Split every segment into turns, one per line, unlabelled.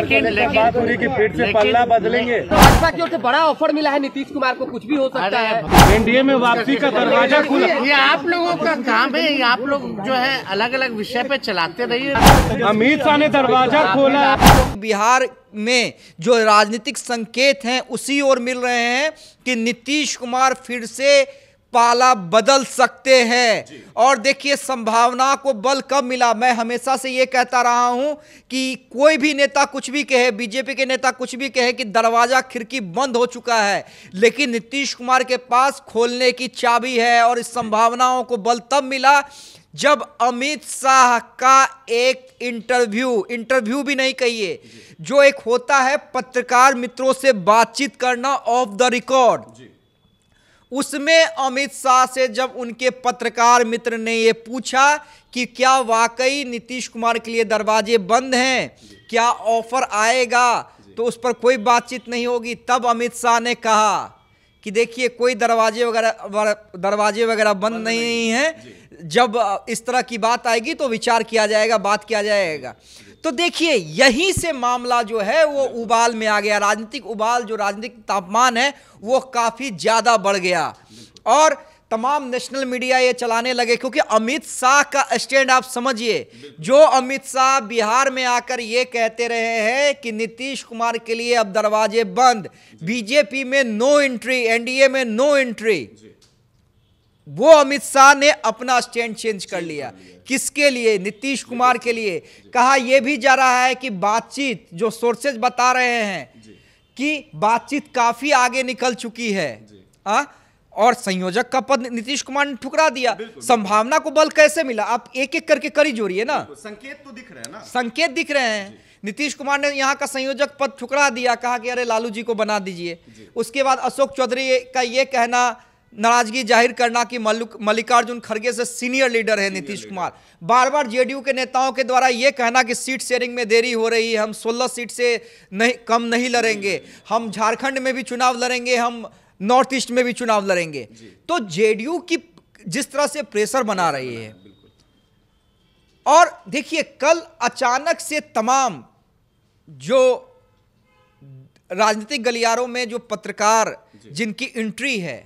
लेकिन लेकिन से पल्ला बदलेंगे भाजपा की ओर से बड़ा ऑफर मिला है नीतीश कुमार को कुछ भी हो सकता है एनडीए में वापसी का दरवाजा खुला ये आप लोगों का काम है
आप लोग जो है अलग अलग विषय पे चलाते रहिए अमित शाह ने दरवाजा खोला बिहार में जो राजनीतिक संकेत हैं उसी ओर मिल रहे हैं कि नीतीश कुमार फिर से पाला बदल सकते हैं और देखिए संभावना को बल कब मिला मैं हमेशा से ये कहता रहा हूं कि कोई भी नेता कुछ भी कहे बीजेपी के नेता कुछ भी कहे कि दरवाजा खिड़की बंद हो चुका है लेकिन नीतीश कुमार के पास खोलने की चाबी है और इस संभावनाओं को बल तब मिला जब अमित शाह का एक इंटरव्यू इंटरव्यू भी नहीं कहिए जो एक होता है पत्रकार मित्रों से बातचीत करना ऑफ द रिकॉर्ड उसमें अमित शाह से जब उनके पत्रकार मित्र ने ये पूछा कि क्या वाकई नीतीश कुमार के लिए दरवाजे बंद हैं क्या ऑफर आएगा तो उस पर कोई बातचीत नहीं होगी तब अमित शाह ने कहा कि देखिए कोई दरवाजे वगैरह दरवाजे वगैरह बंद, नहीं, नहीं जब इस तरह की बात आएगी तो विचार किया जाएगा बात किया जाएगा तो देखिए यहीं से मामला जो है वो उबाल में आ गया राजनीतिक उबाल जो राजनीतिक तापमान है वो काफ़ी ज़्यादा बढ़ गया और तमाम नेशनल मीडिया ये चलाने लगे क्योंकि अमित शाह का स्टैंड आप समझिए जो अमित शाह बिहार में आकर ये कहते रहे हैं कि नीतीश कुमार के लिए अब दरवाजे बंद बीजेपी में नो एंट्री एनडीए में नो एंट्री वो अमित शाह ने अपना स्टैंड चेंज कर लिया किसके लिए नीतीश कुमार के लिए कहा यह भी जा रहा है कि बातचीत जो सोर्सेज बता रहे हैं कि बातचीत काफी आगे निकल चुकी है आ? और संयोजक का पद नीतीश कुमार ने ठुकरा दिया संभावना को बल कैसे मिला आप एक एक करके करी जोड़िए ना
संकेत तो दिख रहे हैं ना
संकेत दिख रहे हैं नीतीश कुमार ने यहाँ का संयोजक पद ठुकरा दिया कहा कि अरे लालू जी को बना दीजिए उसके बाद अशोक चौधरी का ये कहना नाराजगी जाहिर करना कि मल्लिकार्जुन खड़गे से सीनियर लीडर है नीतीश कुमार बार बार जेडीयू के नेताओं के द्वारा ये कहना कि सीट शेयरिंग में देरी हो रही है हम 16 सीट से नहीं कम नहीं लड़ेंगे हम झारखंड में भी चुनाव लड़ेंगे हम नॉर्थ ईस्ट में भी चुनाव लड़ेंगे तो जेडीयू की जिस तरह से प्रेशर बना रही है और देखिए कल अचानक से तमाम जो राजनीतिक गलियारों में जो पत्रकार जिनकी एंट्री है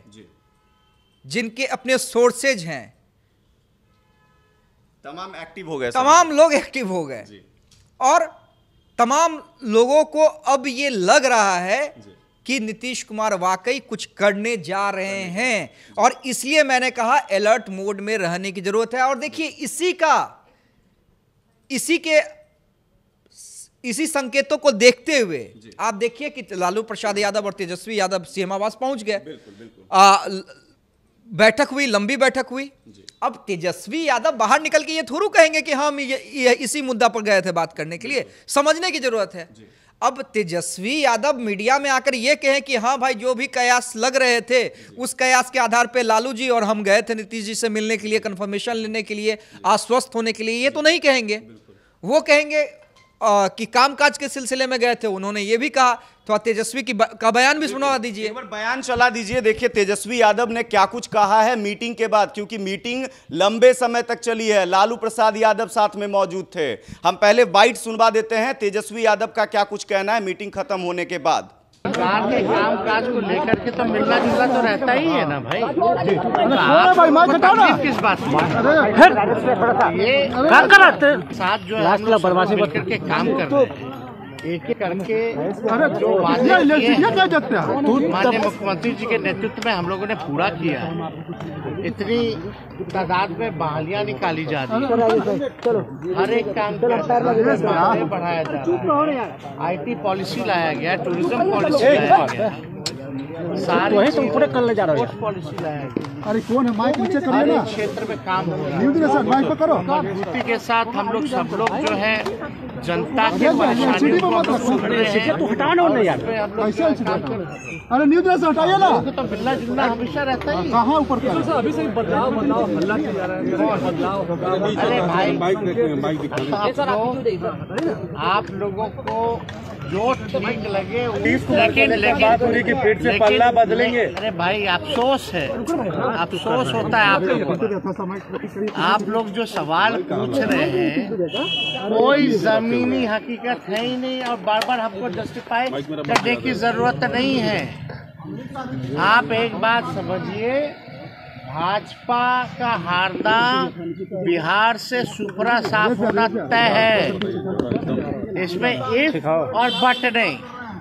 जिनके अपने सोर्सेज हैं
तमाम एक्टिव हो गए तमाम लोग
एक्टिव हो गए और तमाम लोगों को अब ये लग रहा है कि नीतीश कुमार वाकई कुछ करने जा रहे हैं और इसलिए मैंने कहा अलर्ट मोड में रहने की जरूरत है और देखिए इसी का इसी के इसी संकेतों को देखते हुए आप देखिए कि लालू प्रसाद यादव और तेजस्वी यादव सीएम आवास पहुंच गए बिल्कुल, बिल्कुल। आ, बैठक हुई लंबी बैठक हुई अब तेजस्वी यादव बाहर निकल के ये थोड़ू कहेंगे कि हम ये, ये इसी मुद्दा पर गए थे बात करने के लिए समझने की जरूरत है अब तेजस्वी यादव मीडिया में आकर ये कहें कि हाँ भाई जो भी कयास लग रहे थे उस कयास के आधार पर लालू जी और हम गए थे नीतीश जी से मिलने के लिए कंफर्मेशन लेने के लिए आश्वस्त होने के लिए ये तो नहीं कहेंगे वो कहेंगे आ, कि कामकाज के सिलसिले में गए थे उन्होंने ये भी कहा थोड़ा तो तेजस्वी की बा, का बयान भी सुनवा दीजिए बयान चला
दीजिए देखिए तेजस्वी यादव ने क्या कुछ कहा है मीटिंग के बाद क्योंकि मीटिंग लंबे समय तक चली है लालू प्रसाद यादव साथ में मौजूद थे हम पहले बाइट सुनवा देते हैं तेजस्वी यादव का क्या कुछ कहना है मीटिंग खत्म होने के बाद
सरकार के काम काज को लेकर के तो मिलना जुलना तो रहता ही है ना भाई तकलीफ किस बात ये जो है काम कर रहे हैं एक करके अरे जो तो माननीय मुख्यमंत्री जी के नेतृत्व में हम लोगों ने पूरा किया है इतनी तादाद में बहालियां निकाली जा रही है हर एक काम बढ़ाया जा रहा है आईटी पॉलिसी लाया गया टूरिज्म तो पॉलिसी लाया गया सारी पॉलिसी लाया गया अरे कौन है माइक नीचे करो ना क्षेत्र में काम न्यूज सर माइक पर करो मजबूती के साथ हम लोग सब लोग जो है जनता तो के परेशानी अरे न्यूज सर हटाइए ना तो बिल्ला जुलना हमेशा रहता है कहाँ ऊपर अभी से बदलाव बदलाव हल्ला चल रहा
है अरे भाई
आप लोगों को जो ठीक लगे लेकिन लेकिन की पेट से पल्ला बदलेंगे अरे भाई अफसोस है अफसोस होता है आप लोग आप लोग जो सवाल पूछ रहे हैं कोई जमीनी हकीकत है ही नहीं और बार बार हमको जस्टिफाई करने की जरूरत नहीं है आप एक बात समझिए भाजपा का हारना बिहार से सुपरा साफ होना तय है इसमें इफ और बट नहीं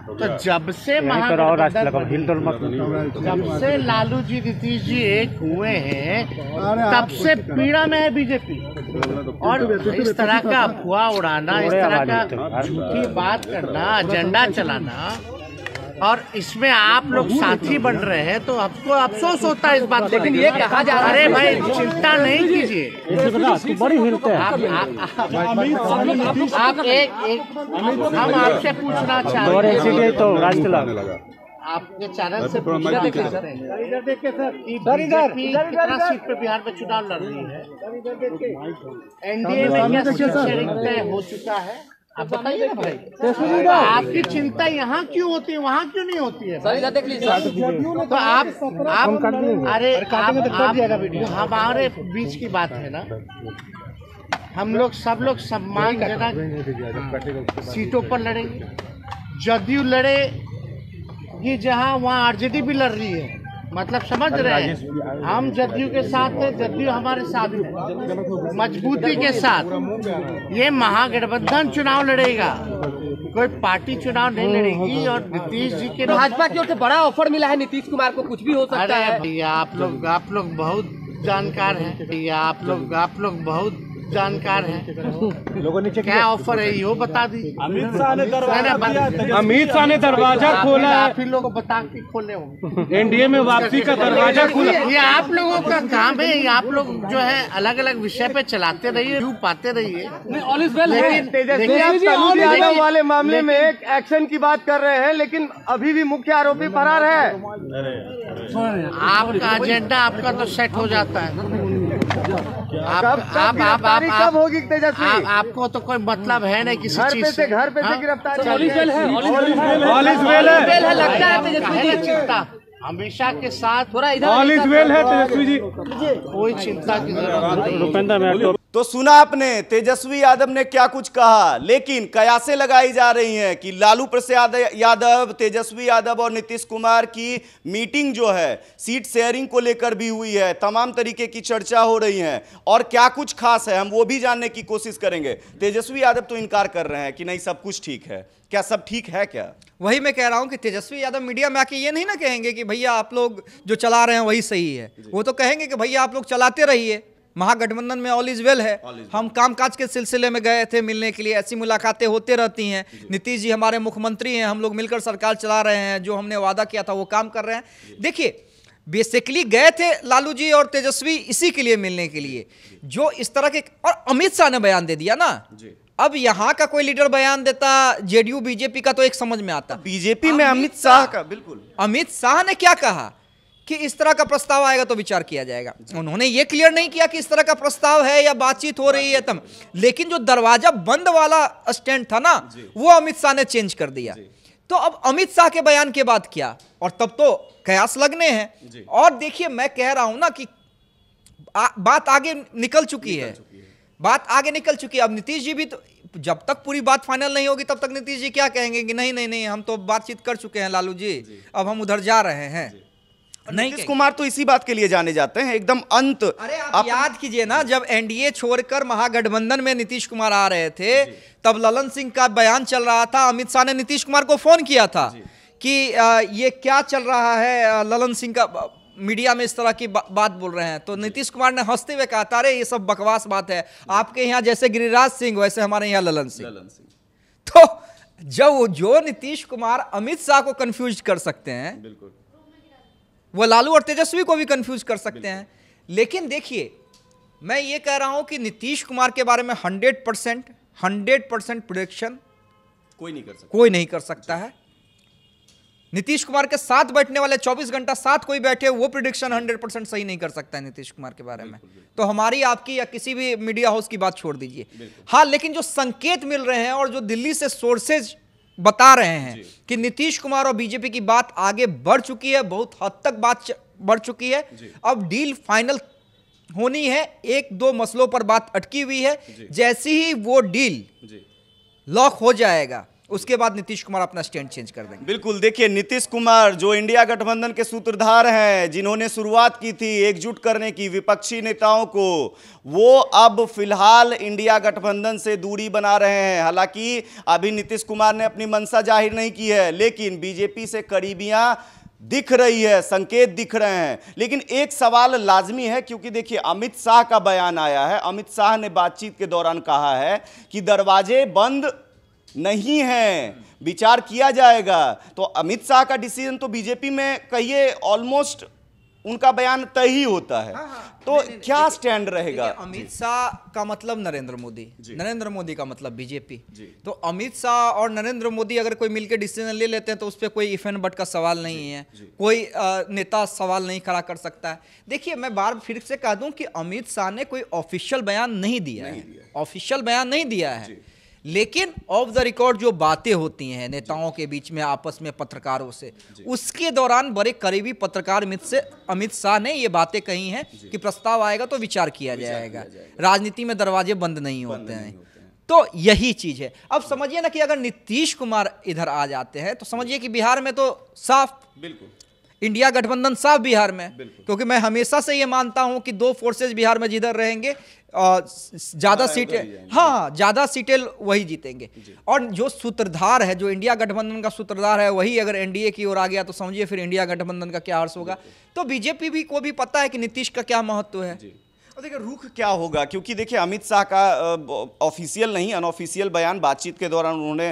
तो जब से जब से लालू जी नीतीश जी एक हुए हैं तब से पीड़ा में है बीजेपी और इस तरह का अफवाह उड़ाना इस तरह का झूठी बात करना एजेंडा चलाना और इसमें आप लोग साथी बन रहे हैं तो आपको अफसोस होता है इस बात लेकिन ये कहा जा रहा है अरे भाई चिंता नहीं कीजिए बड़ी हिलते हैं आप एक हम आपसे पूछना चाहते हैं तो आपके चैनल से इधर सर इधर इधर सीट पे बिहार में चुनाव लड़ रही है एनडीए में हो चुका है आप बताइए ना भाई हाँ, हाँ, आपकी चिंता यहाँ क्यों होती है वहाँ क्यों नहीं होती है सर देख लीजिए तो आप तो आप अरे तो हमारे बीच की बात है ना हम लोग सब लोग सम्मान जनक सीटों पर लड़ेंगे जदयू लड़े ये जहाँ वहाँ आरजेडी भी लड़ रही है मतलब समझ रहे हैं हम जदयू के साथ हैं जदयू हमारे साथ है मजबूती के साथ ये महागठबंधन चुनाव लड़ेगा कोई पार्टी चुनाव नहीं लड़ेगी और नीतीश जी के तो भाजपा की ओर से बड़ा ऑफर मिला है नीतीश कुमार को कुछ भी हो सकता है आप लोग आप लोग बहुत जानकार हैं आप लोग आप लोग बहुत जानकार हैं लोगों ने क्या ऑफर है ये बता दी अमित शाह ने दरवाजा अमित शाह ने दरवाजा खोला है आप लोगों को बता के खोले हो एनडीए में वापसी का दरवाजा खोला ये आप लोगों का काम है ये आप लोग जो है अलग अलग विषय पे चलाते रहिए व्यू पाते रहिए वाले मामले में एक एक्शन की बात कर रहे हैं लेकिन अभी भी मुख्य आरोपी फरार है आपका एजेंडा आपका तो सेट हो जाता है होगी तेजस्वी आपको तो कोई मतलब है नहीं किसी घर पे घर पे हाँ? गिरफ्तारी हमेशा के साथ थोड़ा इधर वेल है तेजस्वी जी कोई चिंता की जरूरत नहीं रुपेंद्र मैं
तो सुना आपने तेजस्वी यादव ने क्या कुछ कहा लेकिन कयासे लगाई जा रही हैं कि लालू प्रसाद यादव तेजस्वी यादव और नीतीश कुमार की मीटिंग जो है सीट शेयरिंग को लेकर भी हुई है तमाम तरीके की चर्चा हो रही है और क्या कुछ खास है हम वो भी जानने की कोशिश करेंगे तेजस्वी यादव तो इनकार कर रहे हैं कि नहीं सब कुछ ठीक है
क्या सब ठीक है क्या वही मैं कह रहा हूँ कि तेजस्वी यादव मीडिया में आके ये नहीं ना कहेंगे कि भैया आप लोग जो चला रहे हैं वही सही है वो तो कहेंगे कि भैया आप लोग चलाते रहिए महागठबंधन में ऑल इज वेल है हम कामकाज के सिलसिले में गए थे मिलने के लिए ऐसी मुलाकातें होते रहती हैं नीतीश जी हमारे मुख्यमंत्री हैं हम लोग मिलकर सरकार चला रहे हैं जो हमने वादा किया था वो काम कर रहे हैं देखिए बेसिकली गए थे लालू जी और तेजस्वी इसी के लिए मिलने के लिए जो इस तरह के और अमित शाह ने बयान दे दिया ना अब यहाँ का कोई लीडर बयान देता जेडीयू बीजेपी का तो एक समझ में आता बीजेपी में अमित शाह का बिल्कुल अमित शाह ने क्या कहा कि इस तरह का प्रस्ताव आएगा तो विचार किया जाएगा उन्होंने ये क्लियर नहीं किया कि इस तरह का प्रस्ताव है या बातचीत हो रही है तम लेकिन जो दरवाजा बंद वाला स्टैंड था ना वो अमित शाह ने चेंज कर दिया तो अब अमित शाह के बयान के बाद क्या और तब तो कयास लगने हैं और देखिए मैं कह रहा हूं ना कि आ, बात आगे निकल चुकी है बात आगे निकल चुकी है अब नीतीश जी भी तो जब तक पूरी बात फाइनल नहीं होगी तब तक नीतीश जी क्या कहेंगे कि नहीं नहीं नहीं हम तो बातचीत कर चुके हैं लालू जी अब हम उधर जा रहे हैं नहीं नीतीश कुमार तो इसी बात के लिए जाने जाते हैं एकदम अंत अरे आप, आप याद कीजिए ना जब एनडीए छोड़कर महागठबंधन में नीतीश कुमार आ रहे थे तब ललन सिंह का बयान चल रहा था अमित शाह ने नीतीश कुमार को फोन किया था कि ये क्या चल रहा है ललन सिंह का मीडिया में इस तरह की बा, बात बोल रहे हैं तो नीतीश कुमार ने हंसते हुए कहा था अरे ये सब बकवास बात है आपके यहाँ जैसे गिरिराज सिंह वैसे हमारे यहाँ ललन सिंह ललन सिंह तो जब जो नीतीश कुमार अमित शाह को कंफ्यूज कर सकते हैं बिल्कुल वह लालू और तेजस्वी को भी कंफ्यूज कर सकते हैं लेकिन देखिए मैं ये कह रहा हूँ कि नीतीश कुमार के बारे में hundred percent hundred percent prediction कोई नहीं कर सकता कोई नहीं कर सकता है नीतीश कुमार के साथ बैठने वाले 24 घंटा साथ कोई बैठे वो प्रिडिक्शन 100 परसेंट सही नहीं कर सकता है नीतीश कुमार के बारे में तो हमारी आपकी या किसी भी मीडिया हाउस की बात छोड़ दीजिए हाँ लेकिन जो संकेत मिल रहे हैं और जो दिल्ली से सोर्सेज बता रहे हैं कि नीतीश कुमार और बीजेपी की बात आगे बढ़ चुकी है बहुत हद तक बात बढ़ चुकी है अब डील फाइनल होनी है एक दो मसलों पर बात अटकी हुई है जैसी ही वो डील लॉक हो जाएगा उसके बाद नीतीश कुमार अपना स्टैंड चेंज कर देंगे बिल्कुल देखिए नीतीश कुमार जो इंडिया गठबंधन के सूत्रधार
हैं जिन्होंने शुरुआत की थी एकजुट करने की विपक्षी नेताओं को वो अब फिलहाल इंडिया गठबंधन से दूरी बना रहे हैं हालांकि अभी नीतीश कुमार ने अपनी मंशा जाहिर नहीं की है लेकिन बीजेपी से करीबियाँ दिख रही है संकेत दिख रहे हैं लेकिन एक सवाल लाजमी है क्योंकि देखिए अमित शाह का बयान आया है अमित शाह ने बातचीत के दौरान कहा है कि दरवाजे बंद नहीं है विचार किया जाएगा तो अमित शाह का डिसीजन तो बीजेपी में कहिए ऑलमोस्ट
उनका बयान तय ही होता है हाँ, हाँ, तो ने, ने, क्या स्टैंड रहेगा अमित शाह का मतलब नरेंद्र मोदी नरेंद्र मोदी का मतलब बीजेपी तो अमित शाह और नरेंद्र मोदी अगर कोई मिलकर डिसीजन ले लेते हैं तो उस पर कोई इफ एंड बट का सवाल नहीं है कोई आ, नेता सवाल नहीं खड़ा कर सकता है देखिए मैं बार फिर से कह दूं कि अमित शाह ने कोई ऑफिशियल बयान नहीं दिया है ऑफिशियल बयान नहीं दिया है लेकिन ऑफ द रिकॉर्ड जो बातें होती हैं नेताओं के बीच में आपस में पत्रकारों से उसके दौरान बड़े करीबी पत्रकार अमित से अमित शाह ने ये बातें कही हैं कि प्रस्ताव आएगा तो विचार किया जाएगा राजनीति में दरवाजे बंद नहीं होते हैं तो यही चीज है अब समझिए ना कि अगर नीतीश कुमार इधर आ जाते हैं तो समझिए कि बिहार में तो साफ बिल्कुल इंडिया गठबंधन साफ बिहार में क्योंकि मैं हमेशा से ये मानता हूं कि दो फोर्सेज बिहार में जिधर रहेंगे ज़्यादा हाँ, सीटें हाँ ज़्यादा सीटें वही जीतेंगे जी। और जो सूत्रधार है जो इंडिया गठबंधन का सूत्रधार है वही अगर एनडीए की ओर आ गया तो समझिए फिर इंडिया गठबंधन का क्या अर्थ होगा तो बीजेपी भी को भी पता है कि नीतीश का क्या महत्व है तो देखिए रुख क्या होगा क्योंकि देखिए
अमित शाह का ऑफिशियल नहीं अनऑफिशियल बयान बातचीत के दौरान उन्होंने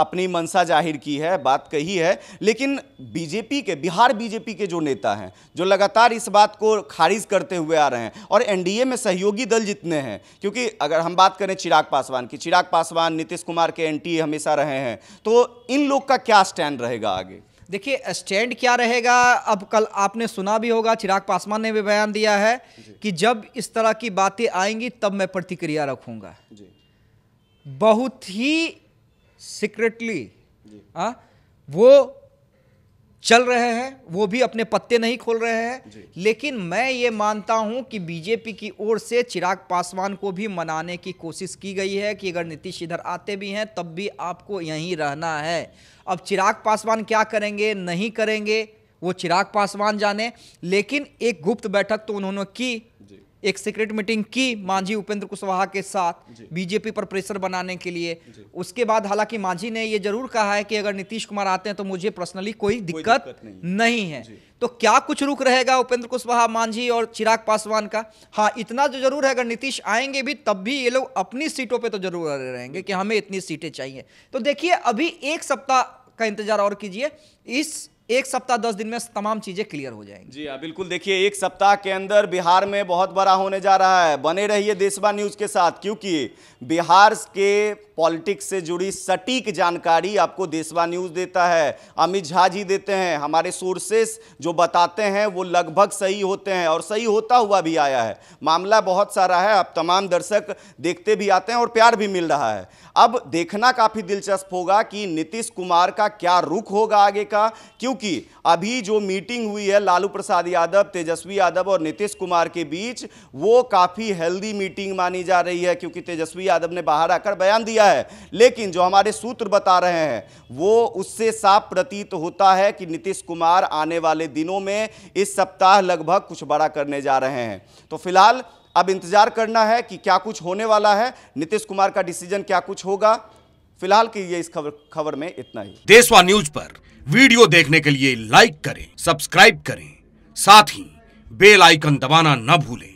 अपनी मंशा जाहिर की है बात कही है लेकिन बीजेपी के बिहार बीजेपी के जो नेता हैं जो लगातार इस बात को खारिज करते हुए आ रहे हैं और एनडीए में सहयोगी दल जितने हैं क्योंकि अगर हम बात करें चिराग पासवान की चिराग पासवान नीतीश कुमार के एन हमेशा रहे हैं
तो इन लोग का क्या स्टैंड रहेगा आगे देखिए स्टैंड क्या रहेगा अब कल आपने सुना भी होगा चिराग पासवान ने भी बयान दिया है कि जब इस तरह की बातें आएंगी तब मैं प्रतिक्रिया रखूंगा बहुत ही सीक्रेटली हाँ, वो चल रहे हैं वो भी अपने पत्ते नहीं खोल रहे हैं लेकिन मैं ये मानता हूं कि बीजेपी की ओर से चिराग पासवान को भी मनाने की कोशिश की गई है कि अगर नीतीश इधर आते भी हैं तब भी आपको यहीं रहना है अब चिराग पासवान क्या करेंगे नहीं करेंगे वो चिराग पासवान जाने लेकिन एक गुप्त बैठक तो उन्होंने की एक सीक्रेट मीटिंग की मांझी उपेंद्र कुशवाहा के साथ बीजेपी पर प्रेशर बनाने के लिए उसके बाद हालांकि मांझी ने यह जरूर कहा है कि अगर नीतीश कुमार आते हैं तो मुझे पर्सनली कोई दिक्कत, कोई दिक्कत नहीं, नहीं है तो क्या कुछ रुक रहेगा उपेंद्र कुशवाहा मांझी और चिराग पासवान का हाँ इतना जो तो जरूर है अगर नीतीश आएंगे भी तब भी ये लोग अपनी सीटों पर तो जरूर रहेंगे कि हमें इतनी सीटें चाहिए तो देखिए अभी एक सप्ताह का इंतजार और कीजिए इस एक सप्ताह दस दिन में तमाम चीज़ें क्लियर हो जाएंगी
जी हाँ बिल्कुल देखिए एक सप्ताह के अंदर बिहार में बहुत बड़ा होने जा रहा है बने रहिए देशवा न्यूज़ के साथ क्योंकि बिहार के पॉलिटिक्स से जुड़ी सटीक जानकारी आपको देशवा न्यूज़ देता है अमित झा जी देते हैं हमारे सोर्सेस जो बताते हैं वो लगभग सही होते हैं और सही होता हुआ भी आया है मामला बहुत सारा है आप तमाम दर्शक देखते भी आते हैं और प्यार भी मिल रहा है अब देखना काफ़ी दिलचस्प होगा कि नीतीश कुमार का क्या रुख होगा आगे का क्योंकि अभी जो मीटिंग हुई है लालू प्रसाद यादव तेजस्वी यादव और नीतीश कुमार के बीच वो काफ़ी हेल्दी मीटिंग मानी जा रही है क्योंकि तेजस्वी यादव ने बाहर आकर बयान दिया है लेकिन जो हमारे सूत्र बता रहे हैं वो उससे साफ प्रतीत होता है कि नीतीश कुमार आने वाले दिनों में इस सप्ताह लगभग कुछ बड़ा करने जा रहे हैं तो फिलहाल अब इंतजार करना है कि क्या कुछ होने वाला है नीतीश कुमार का डिसीजन क्या कुछ होगा फिलहाल के लिए इस खबर खबर में इतना ही देशवा न्यूज पर वीडियो देखने के लिए लाइक करें सब्सक्राइब करें साथ ही बेल आइकन दबाना न भूलें